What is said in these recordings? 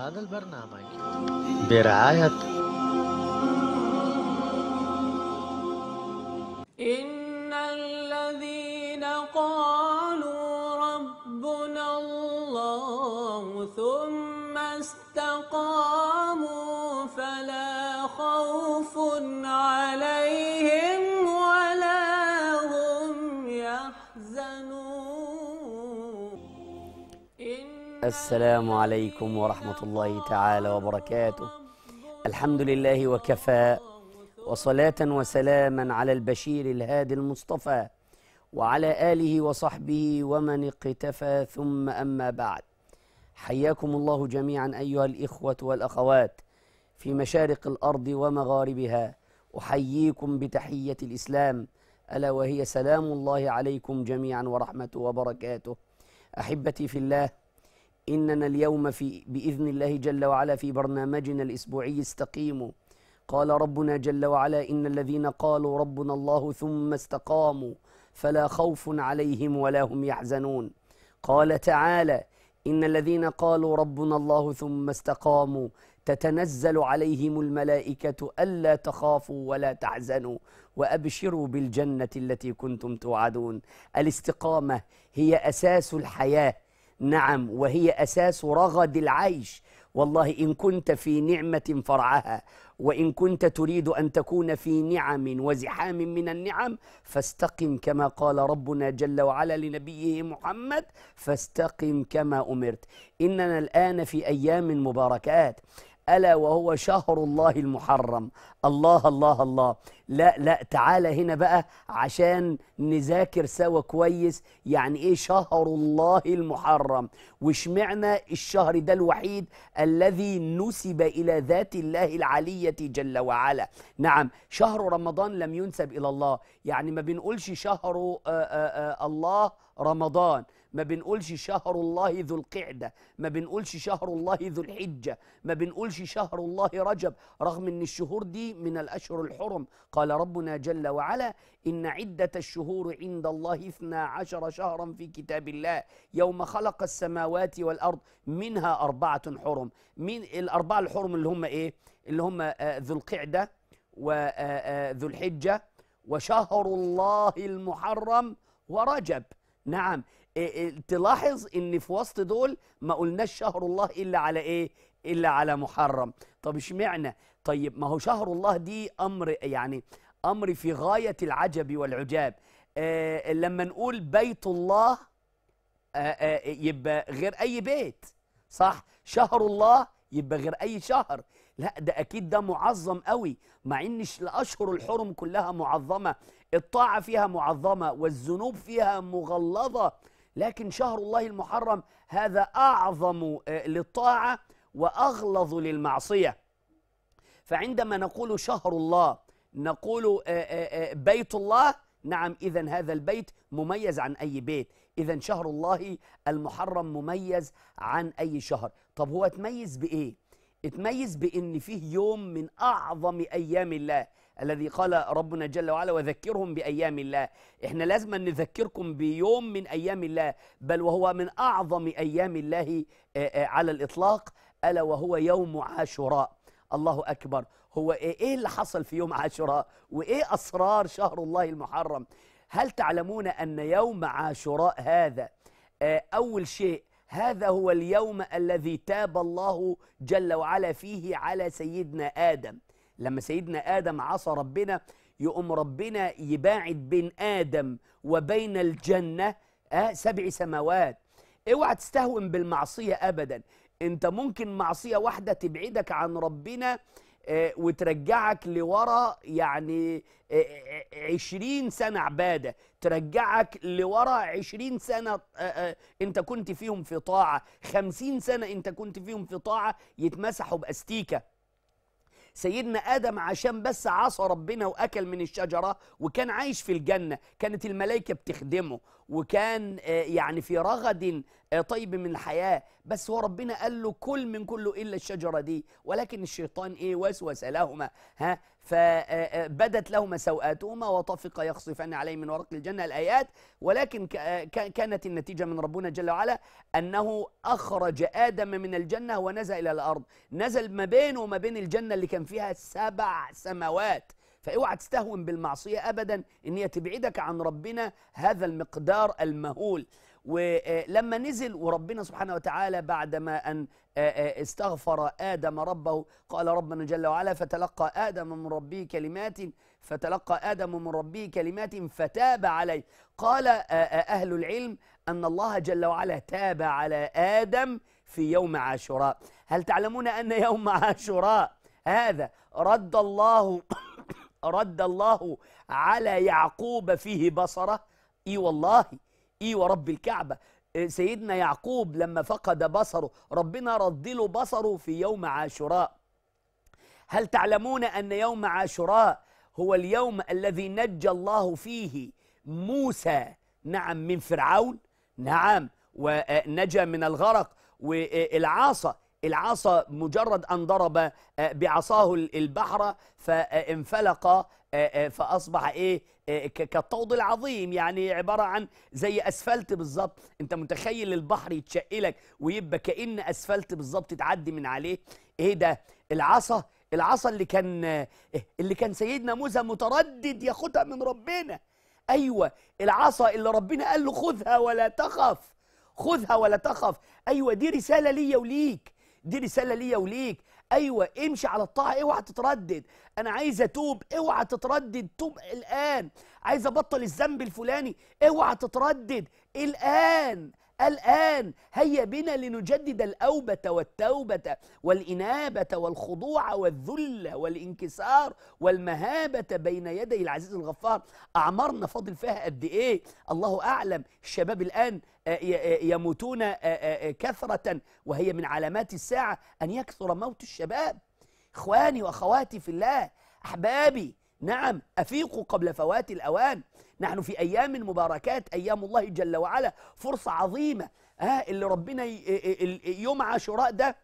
هذا البرنامج برعاية إن السلام عليكم ورحمة الله تعالى وبركاته الحمد لله وكفى وصلاة وسلاما على البشير الهادي المصطفى وعلى آله وصحبه ومن اقتفى ثم أما بعد حياكم الله جميعا أيها الإخوة والأخوات في مشارق الأرض ومغاربها أحييكم بتحية الإسلام ألا وهي سلام الله عليكم جميعا ورحمته وبركاته أحبتي في الله إننا اليوم في بإذن الله جل وعلا في برنامجنا الأسبوعي استقيموا قال ربنا جل وعلا إن الذين قالوا ربنا الله ثم استقاموا فلا خوف عليهم ولا هم يحزنون قال تعالى إن الذين قالوا ربنا الله ثم استقاموا تتنزل عليهم الملائكة ألا تخافوا ولا تحزنوا وأبشروا بالجنة التي كنتم توعدون الاستقامة هي أساس الحياة نعم وهي أساس رغد العيش والله إن كنت في نعمة فرعها وإن كنت تريد أن تكون في نعم وزحام من النعم فاستقم كما قال ربنا جل وعلا لنبيه محمد فاستقم كما أمرت إننا الآن في أيام مباركات ألا وهو شهر الله المحرم الله الله الله لا لا تعالى هنا بقى عشان نذاكر سوا كويس يعني ايه شهر الله المحرم واشمعنا الشهر ده الوحيد الذي نسب الى ذات الله العليه جل وعلا نعم شهر رمضان لم ينسب الى الله يعني ما بنقولش شهر آآ آه، آآ آه، آه، الله رمضان ما بنقولش شهر الله ذو القعده ما بنقولش شهر الله ذو الحجه ما بنقولش شهر الله رجب رغم ان الشهور دي من الاشهر الحرم قال ربنا جل وعلا ان عده الشهور عند الله اثنا عشر شهرا في كتاب الله يوم خلق السماوات والارض منها اربعه حرم من الاربعه الحرم اللي هم ايه اللي هم آه، ذو القعده وذو آه، آه، الحجه وشهر الله المحرم ورجب نعم إيه، إيه، تلاحظ ان في وسط دول ما قلناش شهر الله الا على ايه الا على محرم طب اشمعنى طيب ما هو شهر الله دي امر يعني امر في غايه العجب والعجاب آه لما نقول بيت الله آه آه يبقى غير اي بيت صح شهر الله يبقى غير اي شهر لا ده اكيد ده معظم قوي مع ان الاشهر الحرم كلها معظمه الطاعه فيها معظمه والذنوب فيها مغلظه لكن شهر الله المحرم هذا أعظم آه، للطاعة وأغلظ للمعصية فعندما نقول شهر الله نقول آه، آه، بيت الله نعم إذا هذا البيت مميز عن أي بيت إذا شهر الله المحرم مميز عن أي شهر طب هو اتميز بإيه؟ اتميز بإن فيه يوم من أعظم أيام الله الذي قال ربنا جل وعلا وذكرهم بأيام الله احنا لازم نذكركم بيوم من أيام الله بل وهو من أعظم أيام الله آه، آه، على الإطلاق ألا وهو يوم عاشوراء الله أكبر هو إيه-, إيه اللي حصل في يوم عاشوراء وإيه أسرار شهر الله المحرم هل تعلمون أن يوم عاشوراء هذا آه، أول شيء هذا هو اليوم الذي تاب الله جل وعلا فيه على سيدنا آدم لما سيدنا آدم عصى ربنا يقوم ربنا يباعد بين آدم وبين الجنة آه سبع سماوات اوعى تستهون بالمعصية أبدا انت ممكن معصية واحدة تبعدك عن ربنا آه وترجعك لورا يعني آه، آه، عشرين سنة عبادة ترجعك لورا عشرين سنة آه،, آه انت كنت فيهم في طاعة خمسين سنة انت كنت فيهم في طاعة يتمسحوا بأستيكة سيدنا آدم عشان بس عصى ربنا وأكل من الشجرة وكان عايش في الجنة كانت الملائكة بتخدمه وكان آه، يعني في رغد آه، طيب من الحياة بس هو ربنا قال له كل من كله إلا الشجرة دي ولكن الشيطان إيه وسوس لهما ها فبدت آه، لهما سوآتهما وطفقا يخصفان عليه من ورق الجنة الآيات ولكن كانت النتيجة من ربنا جل وعلا أنه أخرج آدم من الجنة ونزل إلى الأرض نزل ما بينه وما بين الجنة اللي كان فيها سبع سماوات فاوعى تستهون بالمعصيه ابدا ان هي تبعدك عن ربنا هذا المقدار المهول ولما نزل وربنا سبحانه وتعالى بعدما ان استغفر ادم ربه قال ربنا جل وعلا فتلقى ادم من ربه كلمات فتلقى ادم من ربه كلمات فتاب عليه قال اهل العلم ان الله جل وعلا تاب على ادم في يوم عاشوراء هل تعلمون ان يوم عاشوراء هذا رد الله رد الله على يعقوب فيه بصره اي والله اي ورب الكعبه إيه، سيدنا يعقوب لما فقد بصره ربنا رد له بصره في يوم عاشوراء هل تعلمون ان يوم عاشوراء هو اليوم الذي نجى الله فيه موسى نعم من فرعون نعم ونجا آه، من الغرق والعاصه آه، العصا مجرد أن ضرب آه، بعصاه البحر فانفلق آه، آه، فأصبح إيه كالطود العظيم يعني عبارة عن زي أسفلت بالظبط أنت متخيل البحر يتشقلك ويبقى كأن أسفلت بالظبط تعدي من عليه إيه ده العصا العصا اللي كان اللي كان سيدنا موسى متردد ياخدها من ربنا ايوه العصا اللي ربنا قال له خذها ولا تخف خذها ولا تخف ايوه دي رساله ليا وليك دي رساله ليا وليك ايوه امشي على الطاعه اوعى تتردد انا عايز اتوب اوعى تتردد توب الان عايز ابطل الذنب الفلاني اوعى تتردد الان الآن هيا بنا لنجدد الأوبة والتوبة والإنابة والخضوع والذل والانكسار والمهابة بين يدي العزيز الغفار أعمارنا فاضل فيها قد إيه الله أعلم الشباب الآن آه، آه، يموتون آه، كثرة وهي من علامات الساعة أن يكثر موت الشباب إخواني وأخواتي في الله أحبابي نعم أفيقوا قبل فوات الأوان نحن في أيام مباركات أيام الله جل وعلا فرصة عظيمة ها اللي ربنا يوم عاشوراء ده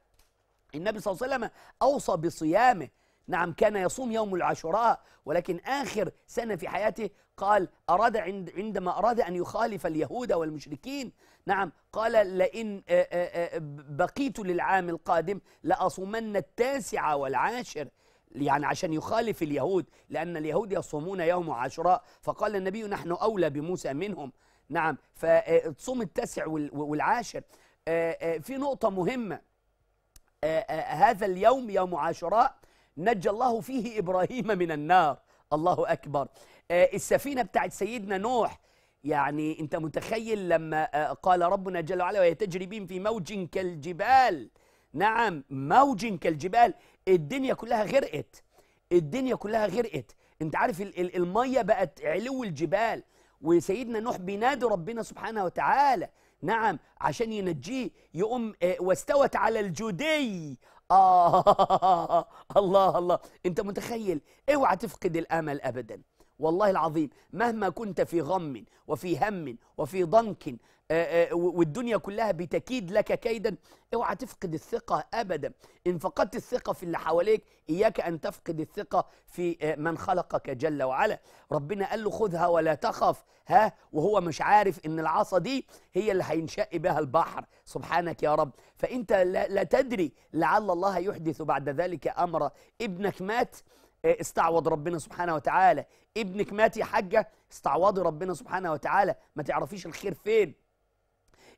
النبي صلى الله عليه وسلم أوصى بصيامه نعم كان يصوم يوم العاشوراء ولكن آخر سنة في حياته قال أراد عند عندما أراد أن يخالف اليهود والمشركين نعم قال لئن بقيت للعام القادم لأصومن التاسع والعاشر يعني عشان يخالف اليهود لأن اليهود يصومون يوم عاشوراء فقال النبي نحن أولى بموسى منهم نعم فتصوم التاسع والعاشر في نقطة مهمة هذا اليوم يوم عاشوراء نجى الله فيه إبراهيم من النار الله أكبر آه، السفينة بتاعت سيدنا نوح يعني أنت متخيل لما آه، قال ربنا جل وعلا وهي تجري بهم في موج كالجبال نعم موج كالجبال الدنيا كلها غرقت الدنيا كلها غرقت أنت عارف المية بقت علو الجبال وسيدنا نوح بينادي ربنا سبحانه وتعالى نعم عشان ينجيه يقوم آه، واستوت على الجودي آه الله الله أنت متخيل اوعى تفقد الأمل أبدا والله العظيم مهما كنت في غم وفي هم وفي ضنك آه، آه، والدنيا كلها بتكيد لك كيدا اوعى تفقد الثقة أبدا إن فقدت الثقة في اللي حواليك إياك أن تفقد الثقة في آه، من خلقك جل وعلا ربنا قال له خذها ولا تخف ها وهو مش عارف إن العصا دي هي اللي هينشأ بها البحر سبحانك يا رب فأنت لا تدري لعل الله يحدث بعد ذلك أمر ابنك مات استعوض ربنا سبحانه وتعالى ابنك مات يا حجة استعوضي ربنا سبحانه وتعالى ما تعرفيش الخير فين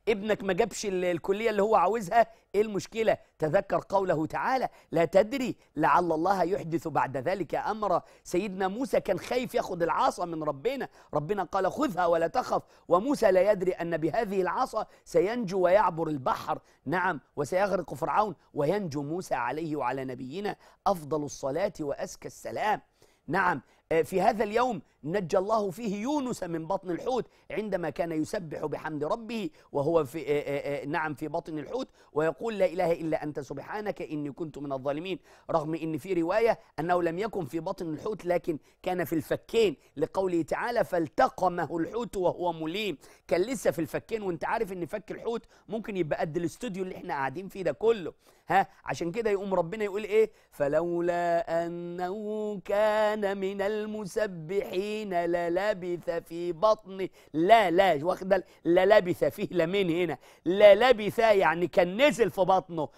ابنك ما جابش الكلية اللي هو عاوزها إيه المشكلة تذكر قوله تعالى لا تدري لعل الله يحدث بعد ذلك أمرا سيدنا موسى كان خايف ياخد العصا من ربنا ربنا قال خذها ولا تخف وموسى لا يدري أن بهذه العصا سينجو ويعبر البحر نعم وسيغرق فرعون وينجو موسى عليه وعلى نبينا أفضل الصلاة وأزكى السلام نعم آه، في هذا اليوم نجى الله فيه يونس من بطن الحوت عندما كان يسبح بحمد ربه وهو في نعم في بطن الحوت ويقول لا إله إلا أنت سبحانك إني كنت من الظالمين رغم إن في رواية أنه لم يكن في بطن الحوت لكن كان في الفكين لقوله تعالى فالتقمه الحوت وهو مليم كان لسه في الفكين وانت عارف ان فك الحوت ممكن يبقى قد الاستوديو اللي احنا قاعدين فيه ده كله ها عشان كده يقوم ربنا يقول ايه فلولا انه كان من المسبحين حين للبث في بطنه لا لا واخد للبث فيه لمين هنا للبث يعني كان نزل في بطنه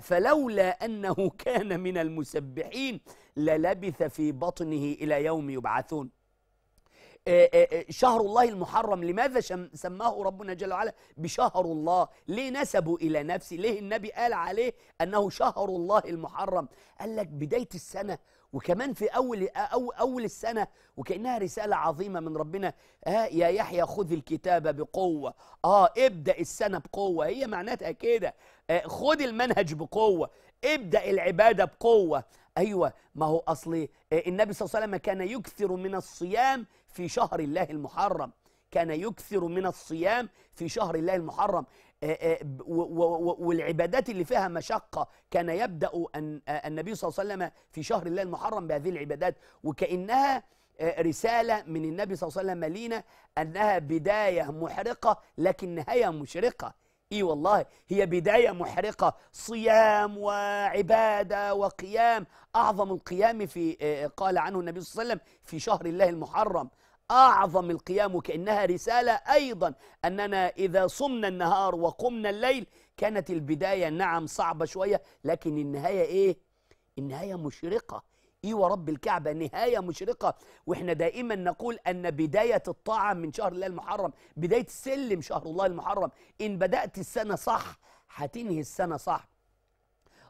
فلولا أنه كان من المسبحين للبث في بطنه إلى يوم يبعثون آه، آه، آه، شهر الله المحرم لماذا سماه ربنا جل وعلا بشهر الله ليه نسبه إلى نفسه ليه النبي قال عليه أنه شهر الله المحرم قال لك بداية السنة وكمان في أول, أول السنة وكأنها رسالة عظيمة من ربنا آه يا يحيى خذ الكتابة بقوة آه ابدأ السنة بقوة هي معناتها كده آه خذ المنهج بقوة ابدأ العبادة بقوة أيوة ما هو أصل آه، النبي صلى الله عليه وسلم كان يكثر من الصيام في شهر الله المحرم كان يكثر من الصيام في شهر الله المحرم آه، آه، والعبادات اللي فيها مشقة كان يبدأ أن آه، النبي صلى الله عليه وسلم في شهر الله المحرم بهذه العبادات وكأنها رسالة من النبي صلى الله عليه وسلم لينا أنها بداية محرقة لكن نهاية مشرقة اي والله هي بدايه محرقه صيام وعباده وقيام اعظم القيام في قال عنه النبي صلى الله عليه وسلم في شهر الله المحرم أعظم القيام وكأنها رسالة أيضا أننا إذا صمنا النهار وقمنا الليل كانت البداية نعم صعبة شوية لكن النهاية إيه؟ النهاية مشرقة إيه ورب الكعبة نهاية مشرقة وإحنا دائما نقول أن بداية الطاعة من شهر الله المحرم بداية سلم شهر الله المحرم إن بدأت السنة صح هتنهي السنة صح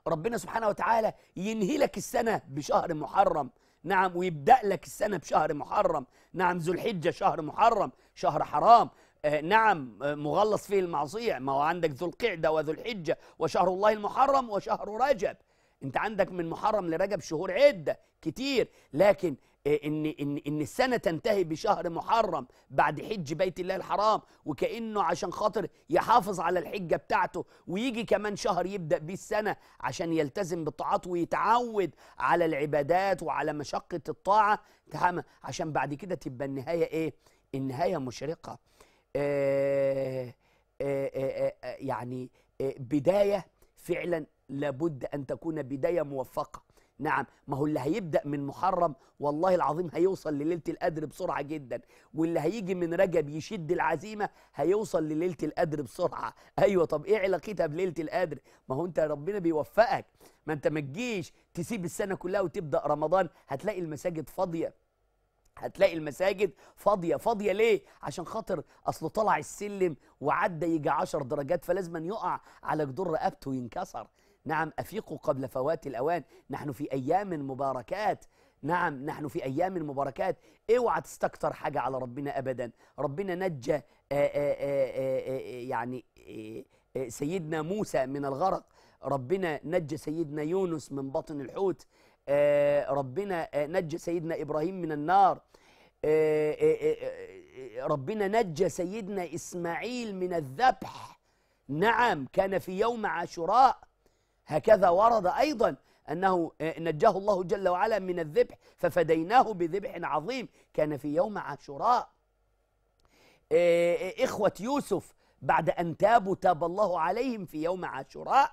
ربنا سبحانه وتعالى ينهي لك السنة بشهر محرم نعم ويبدأ لك السنة بشهر محرم نعم ذو الحجة شهر محرم شهر حرام آه، نعم آه، مغلص فيه المعصية ما هو عندك ذو القعدة وذو الحجة وشهر الله المحرم وشهر رجب انت عندك من محرم لرجب شهور عدة كتير لكن إيه، ان ان ان السنه تنتهي بشهر محرم بعد حج بيت الله الحرام وكانه عشان خاطر يحافظ على الحجه بتاعته ويجي كمان شهر يبدا بيه السنه عشان يلتزم بالطاعات ويتعود على العبادات وعلى مشقه الطاعه عشان بعد كده تبقى النهايه ايه؟ النهايه مشرقه. آآ آه، آآ آه، آآ آه، يعني بدايه فعلا لابد ان تكون بدايه موفقه. نعم ما هو اللي هيبدأ من محرم والله العظيم هيوصل لليلة القدر بسرعة جدا واللي هيجي من رجب يشد العزيمة هيوصل لليلة القدر بسرعة أيوة طب إيه علاقتها بليلة القدر ما هو أنت ربنا بيوفقك ما أنت ما تجيش تسيب السنة كلها وتبدأ رمضان هتلاقي المساجد فاضية هتلاقي المساجد فاضية فاضية ليه؟ عشان خاطر أصله طلع السلم وعدى يجي عشر درجات فلازم يقع على جدور رقبته وينكسر نعم أفيق قبل فوات الأوان نحن في أيام مباركات نعم نحن في أيام مباركات اوعى تستكتر حاجة على ربنا أبدا ربنا نجى يعني سيدنا موسى من الغرق ربنا نجى سيدنا يونس من بطن الحوت ربنا نجى سيدنا إبراهيم من النار ربنا نجى سيدنا إسماعيل من الذبح نعم كان في يوم عاشوراء هكذا ورد أيضا أنه آه، نجاه الله جل وعلا من الذبح ففديناه بذبح عظيم كان في يوم عاشوراء آه، آه، إخوة يوسف بعد أن تابوا تاب الله عليهم في يوم عاشوراء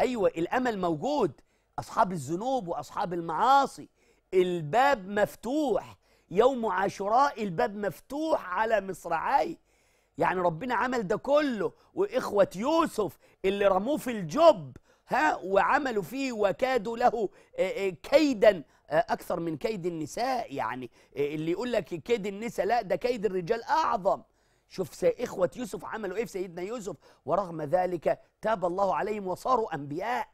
أيوة الأمل موجود أصحاب الذنوب وأصحاب المعاصي الباب مفتوح يوم عاشوراء الباب مفتوح على مصراعيه يعني ربنا عمل ده كله واخوه يوسف اللي رموه في الجب ها وعملوا فيه وكادوا له كيدا اكثر من كيد النساء يعني اللي يقول لك كيد النساء لا ده كيد الرجال اعظم شوف اخوه يوسف عملوا ايه في سيدنا يوسف ورغم ذلك تاب الله عليهم وصاروا انبياء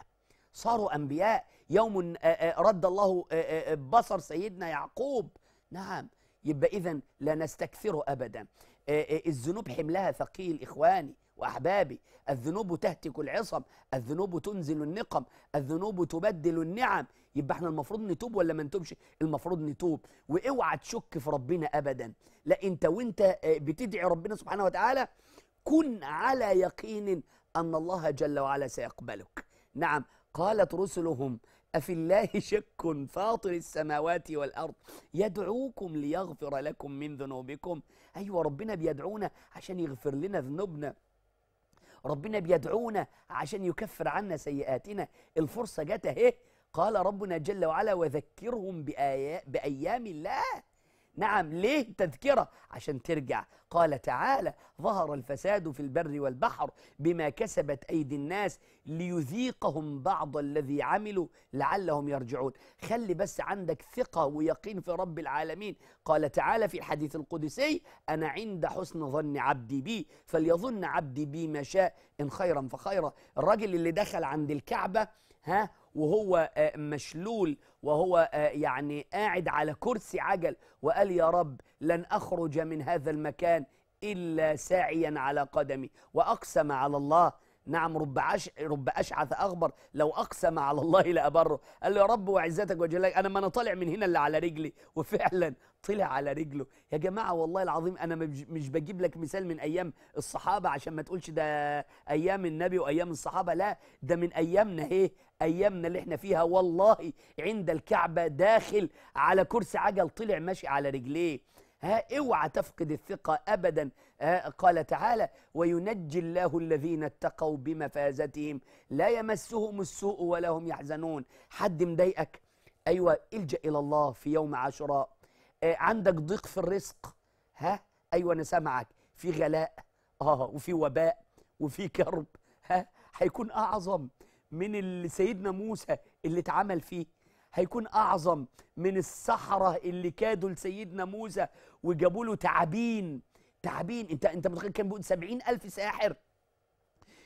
صاروا انبياء يوم رد الله بصر سيدنا يعقوب نعم يبقى اذا لا نستكثره ابدا آه، آه، الذنوب حملها ثقيل إخواني وأحبابي الذنوب تهتك العصم الذنوب تنزل النقم الذنوب تبدل النعم يبقى احنا المفروض نتوب ولا ما نتوبش المفروض نتوب واوعى تشك في ربنا ابدا لا انت وانت آه، بتدعي ربنا سبحانه وتعالى كن على يقين ان الله جل وعلا سيقبلك نعم قالت رسلهم أفي الله شك فاطر السماوات والأرض يدعوكم ليغفر لكم من ذنوبكم أيوة ربنا بيدعونا عشان يغفر لنا ذنوبنا ربنا بيدعونا عشان يكفر عنا سيئاتنا الفرصة جت أهي قال ربنا جل وعلا وذكرهم بأيام الله نعم ليه تذكرة عشان ترجع قال تعالى ظهر الفساد في البر والبحر بما كسبت أيدي الناس ليذيقهم بعض الذي عملوا لعلهم يرجعون خلي بس عندك ثقة ويقين في رب العالمين قال تعالى في الحديث القدسي أنا عند حسن ظن عبدي بي فليظن عبدي بي ما شاء إن خيرا فخيرا الراجل اللي دخل عند الكعبة ها وهو آه، مشلول وهو آه، يعني قاعد على كرسي عجل وقال يا رب لن أخرج من هذا المكان إلا ساعيا على قدمي وأقسم على الله نعم رب, عش... رب أشعث اخبر لو أقسم على الله لأبره قال له يا رب وعزتك وجلالك أنا ما أنا طالع من هنا اللي على رجلي وفعلا طلع على رجله يا جماعة والله العظيم أنا مش بجيب لك مثال من أيام الصحابة عشان ما تقولش ده أيام النبي وأيام الصحابة لا ده من أيامنا إيه أيامنا اللي إحنا فيها والله عند الكعبة داخل على كرسي عجل طلع ماشي على رجليه ها اوعى تفقد الثقة أبدا ها قال تعالى وينجي الله الذين اتقوا بمفازتهم لا يمسهم السوء ولا هم يحزنون حد مضايقك أيوة الجأ إلى الله في يوم عاشوراء آه، عندك ضيق في الرزق ها ايوه انا سامعك في غلاء اه وفي وباء وفي كرب ها هيكون اعظم من اللي سيدنا موسى اللي اتعمل فيه هيكون اعظم من الصحراء اللي كادوا لسيدنا موسى وجابوا له تعابين تعابين انت انت متخيل كان بيقول 70000 ساحر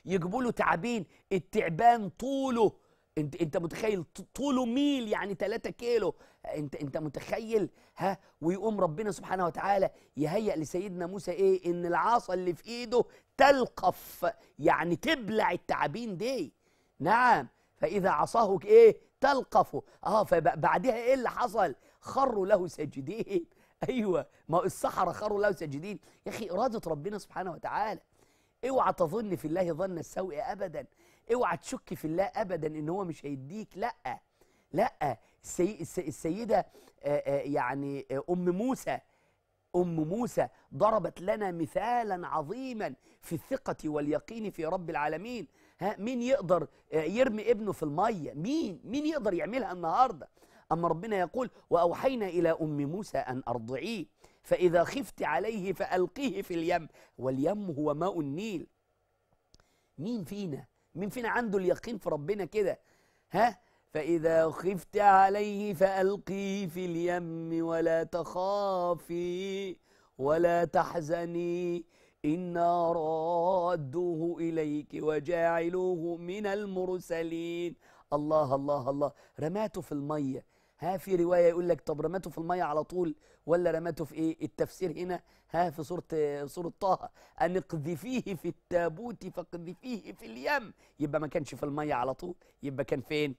يجيبوا له تعابين التعبان طوله انت انت متخيل طوله ميل يعني 3 كيلو انت انت متخيل ها ويقوم ربنا سبحانه وتعالى يهيئ لسيدنا موسى ايه ان العصا اللي في ايده تلقف يعني تبلع التعابين دي نعم فاذا عصاه ايه تلقفه اه فبعدها ايه اللي حصل خروا له ساجدين ايوه ما السحره خروا له ساجدين يا اخي اراده ربنا سبحانه وتعالى اوعى تظن في الله ظن السوء ابدا اوعى تشك في الله ابدا ان هو مش هيديك لا لا السي... السيده يعني ام موسى ام موسى ضربت لنا مثالا عظيما في الثقه واليقين في رب العالمين ها مين يقدر يرمي ابنه في الميه مين مين يقدر يعملها النهارده اما ربنا يقول واوحينا الى ام موسى ان ارضعيه فاذا خفت عليه فالقيه في اليم واليم هو ماء النيل مين فينا مين فينا عنده اليقين في ربنا كده ها فإذا خفت عليه فألقيه في اليم ولا تخافي ولا تحزني إنا رادوه إليك وجاعلوه من المرسلين الله الله الله رماته في المية ها في رواية يقول لك طب رماته في المية على طول ولا رماته في إيه التفسير هنا ها في سورة سورة طه أن اقذفيه في التابوت فاقذفيه في اليم يبقى ما كانش في المية على طول يبقى كان فين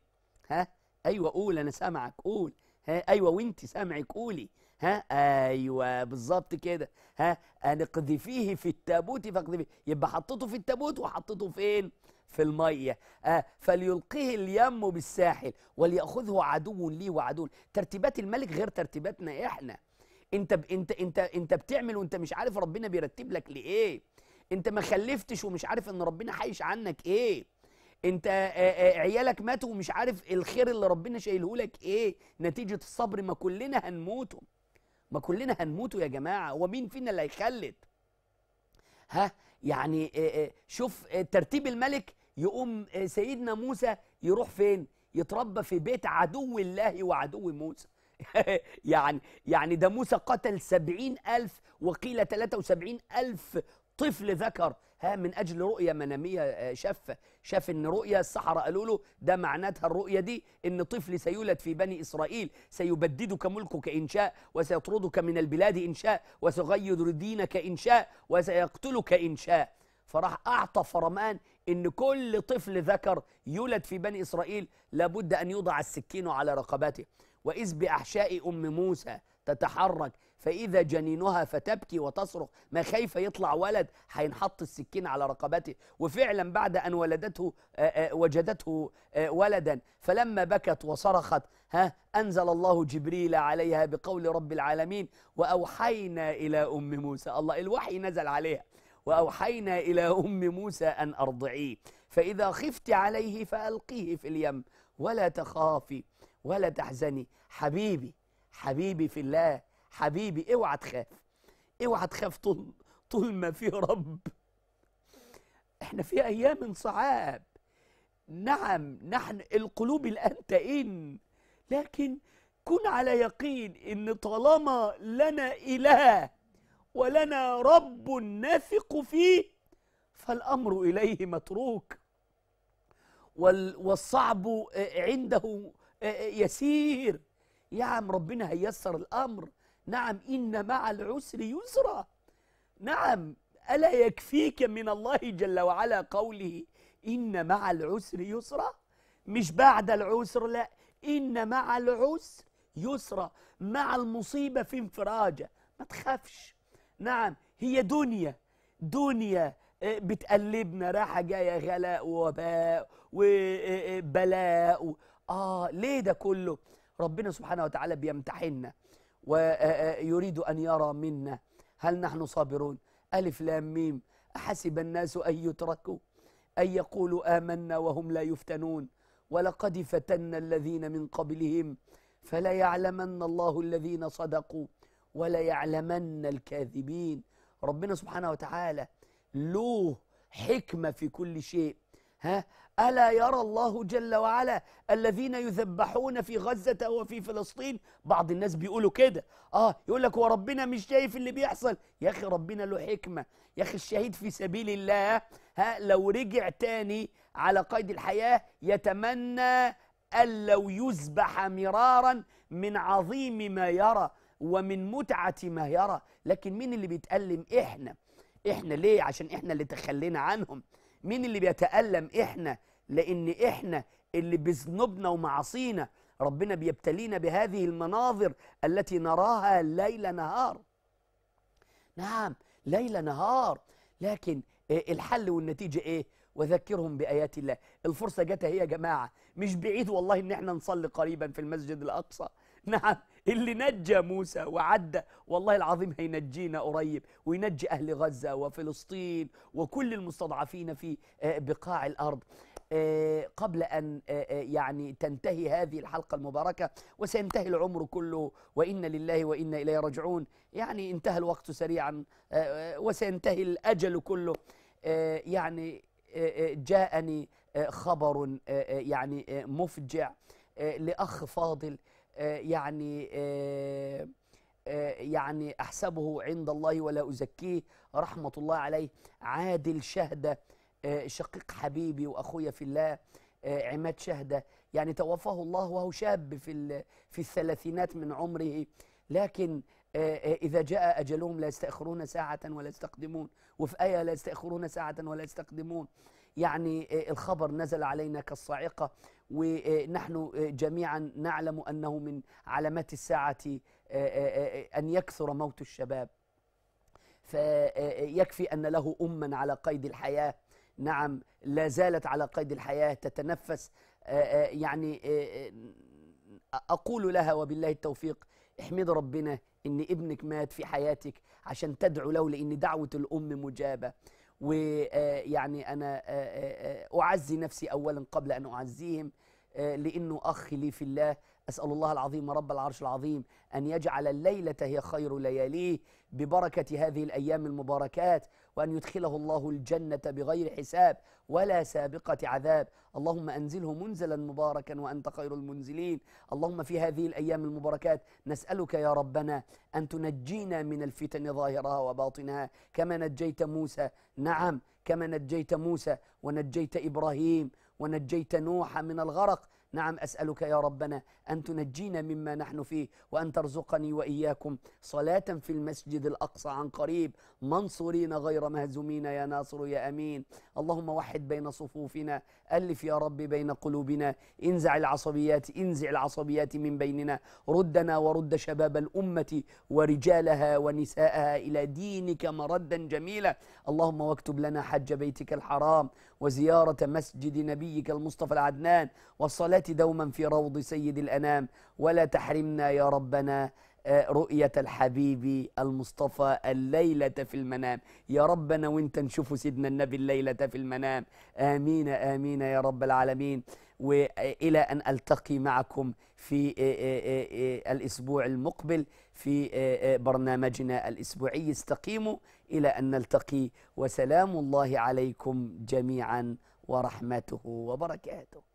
ها أيوة قول أنا سامعك قول ها أيوة وأنت سامعك قولي ها أيوة بالظبط كده ها أن اقذفيه في التابوت فاقذفيه يبقى حطيته في التابوت وحطيته فين في المية آه فليلقيه اليم بالساحل وليأخذه عدو لي وعدو ترتيبات الملك غير ترتيباتنا إحنا انت ب... انت انت انت بتعمل وانت مش عارف ربنا بيرتب لك لايه انت ما خلفتش ومش عارف ان ربنا حايش عنك ايه انت عيالك ماتوا ومش عارف الخير اللي ربنا شايله لك ايه نتيجه الصبر ما كلنا هنموتوا ما كلنا هنموتوا يا جماعه هو مين فينا اللي هيخلد ها يعني شوف ترتيب الملك يقوم سيدنا موسى يروح فين يتربى في بيت عدو الله وعدو موسى يعني يعني ده موسى قتل سبعين ألف وقيل ثلاثة وسبعين ألف طفل ذكر ها من أجل رؤية منامية آه، شافة شاف إن رؤية السحرة قالوا له ده معناتها الرؤية دي إن طفل سيولد في بني إسرائيل سيبددك ملكك إن شاء وسيطردك من البلاد إن شاء وسيغير دينك إن شاء وسيقتلك إن شاء فراح أعطى فرمان إن كل طفل ذكر يولد في بني إسرائيل لابد أن يوضع السكين على رقبته وإذ بأحشاء أم موسى تتحرك فإذا جنينها فتبكي وتصرخ ما خايفة يطلع ولد هينحط السكين على رقبته وفعلا بعد أن ولدته وجدته ولدا فلما بكت وصرخت ها أنزل الله جبريل عليها بقول رب العالمين وأوحينا إلى أم موسى الله الوحي نزل عليها وأوحينا إلى أم موسى أن أرضعيه فإذا خفت عليه فألقيه في اليم ولا تخافي ولا تحزني حبيبي حبيبي في الله حبيبي اوعى تخاف اوعى تخاف طول طول ما في رب احنا في ايام صعاب نعم نحن القلوب الان تئن لكن كن على يقين ان طالما لنا اله ولنا رب نثق فيه فالامر اليه متروك والصعب عنده آه، آه، يسير يا عم ربنا هيسر الأمر نعم إن مع العسر يسرا نعم ألا يكفيك من الله جل وعلا قوله إن مع العسر يسرا مش بعد العسر لا إن مع العسر يسرا مع المصيبة في انفراجة ما تخافش نعم هي دنيا دنيا آه، بتقلبنا راحة جاية غلاء ووباء وبلاء آه ليه ده كله ربنا سبحانه وتعالى بيمتحننا ويريد آه، آه، أن يرى منا هل نحن صابرون ألف لام ميم أحسب الناس أن يتركوا أن يقولوا آمنا وهم لا يفتنون ولقد فتنا الذين من قبلهم فليعلمن الله الذين صدقوا وليعلمن الكاذبين ربنا سبحانه وتعالى له حكمة في كل شيء ها ألا يرى الله جل وعلا الذين يذبحون في غزة وفي فلسطين بعض الناس بيقولوا كده آه يقول لك هو ربنا مش شايف اللي بيحصل يا أخي ربنا له حكمة يا أخي الشهيد في سبيل الله ها لو رجع تاني على قيد الحياة يتمنى أن لو يذبح مرارا من عظيم ما يرى ومن متعة ما يرى لكن مين اللي بيتألم إحنا إحنا ليه عشان إحنا اللي تخلينا عنهم مين اللي بيتألم إحنا لأن إحنا اللي بذنوبنا ومعاصينا ربنا بيبتلينا بهذه المناظر التي نراها ليل نهار نعم ليل نهار لكن آه، الحل والنتيجة إيه؟ وذكرهم بآيات الله الفرصة جت هي يا جماعة مش بعيد والله إن إحنا نصلي قريبا في المسجد الأقصى نعم اللي نجى موسى وعدى والله العظيم هينجينا قريب وينجي أهل غزة وفلسطين وكل المستضعفين في آه، بقاع الأرض آه، قبل أن آه، آه، يعني تنتهي هذه الحلقة المباركة وسينتهي العمر كله وإن لله وإنا إليه راجعون يعني انتهى الوقت سريعا وسينتهي الأجل كله يعني جاءني خبر يعني مفجع لأخ فاضل يعني يعني أحسبه عند الله ولا أزكيه رحمة الله عليه عادل شهدة آه، شقيق حبيبي واخويا في الله آه، عماد شهده يعني توفاه الله وهو شاب في في الثلاثينات من عمره لكن آه، إذا جاء أجلهم لا يستأخرون ساعة ولا يستقدمون وفي آية لا يستأخرون ساعة ولا يستقدمون يعني الخبر نزل علينا كالصاعقة ونحن جميعا نعلم أنه من علامات الساعة أن يكثر موت الشباب فيكفي أن له أما على قيد الحياة نعم لا زالت على قيد الحياة تتنفس آه، آه، يعني آه، أقول لها وبالله التوفيق احمد ربنا إن ابنك مات في حياتك عشان تدعو له لأن دعوة الأم مجابة ويعني أنا أعزي نفسي أولا قبل أن أعزيهم لأنه أخ لي في الله أسأل الله العظيم رب العرش العظيم أن يجعل الليلة هي خير لياليه ببركة هذه الأيام المباركات وأن يدخله الله الجنة بغير حساب ولا سابقة عذاب اللهم أنزله منزلا مباركا وأنت خير المنزلين اللهم في هذه الأيام المباركات نسألك يا ربنا أن تنجينا من الفتن ظاهرها وباطنها كما نجيت موسى نعم كما نجيت موسى ونجيت إبراهيم ونجيت نوح من الغرق نعم أسألك يا ربنا أن تنجينا مما نحن فيه وأن ترزقني وإياكم صلاة في المسجد الأقصى عن قريب منصورين غير مهزومين يا ناصر يا أمين اللهم وحد بين صفوفنا ألف يا رب بين قلوبنا انزع العصبيات انزع العصبيات من بيننا ردنا ورد شباب الأمة ورجالها ونساءها إلى دينك مردا جميلا اللهم واكتب لنا حج بيتك الحرام وزيارة مسجد نبيك المصطفى العدنان والصلاة دوما في روض سيد الأنام ولا تحرمنا يا ربنا آه، رؤية الحبيب المصطفى الليلة في المنام يا ربنا وانت نشوف سيدنا النبي الليلة في المنام آمين آمين يا رب العالمين وإلى أن ألتقي معكم في آه، آه، آه، الأسبوع المقبل في برنامجنا الأسبوعي استقيموا إلى أن نلتقي وسلام الله عليكم جميعا ورحمته وبركاته